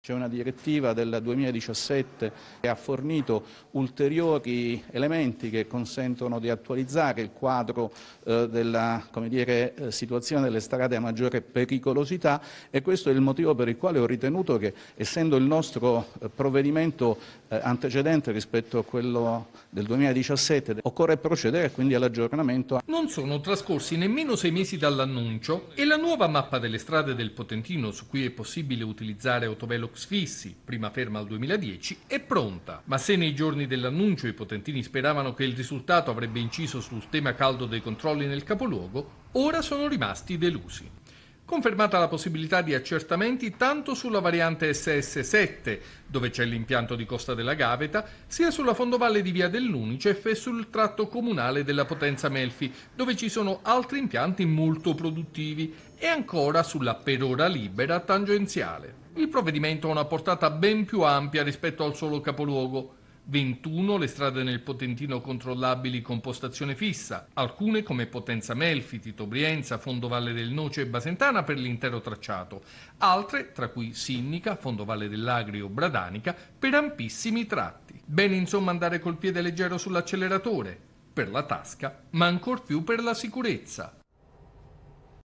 C'è una direttiva del 2017 che ha fornito ulteriori elementi che consentono di attualizzare il quadro eh, della dire, eh, situazione delle strade a maggiore pericolosità e questo è il motivo per il quale ho ritenuto che, essendo il nostro eh, provvedimento eh, antecedente rispetto a quello del 2017, occorre procedere quindi all'aggiornamento. Non sono trascorsi nemmeno sei mesi dall'annuncio e la nuova mappa delle strade del Potentino su cui è possibile utilizzare autobello Velox fissi, prima ferma al 2010, è pronta. Ma se nei giorni dell'annuncio i potentini speravano che il risultato avrebbe inciso sul tema caldo dei controlli nel capoluogo, ora sono rimasti delusi. Confermata la possibilità di accertamenti tanto sulla variante SS7, dove c'è l'impianto di Costa della Gaveta, sia sulla fondovalle di Via dell'Unicef e sul tratto comunale della Potenza Melfi, dove ci sono altri impianti molto produttivi, e ancora sulla per ora libera tangenziale il provvedimento ha una portata ben più ampia rispetto al solo capoluogo. 21 le strade nel Potentino controllabili con postazione fissa, alcune come Potenza Melfi, Tito Brienza, Fondovalle del Noce e Basentana per l'intero tracciato, altre, tra cui Sinnica, Fondovalle dell'Agrio, Bradanica, per ampissimi tratti. Bene insomma andare col piede leggero sull'acceleratore, per la tasca, ma ancor più per la sicurezza.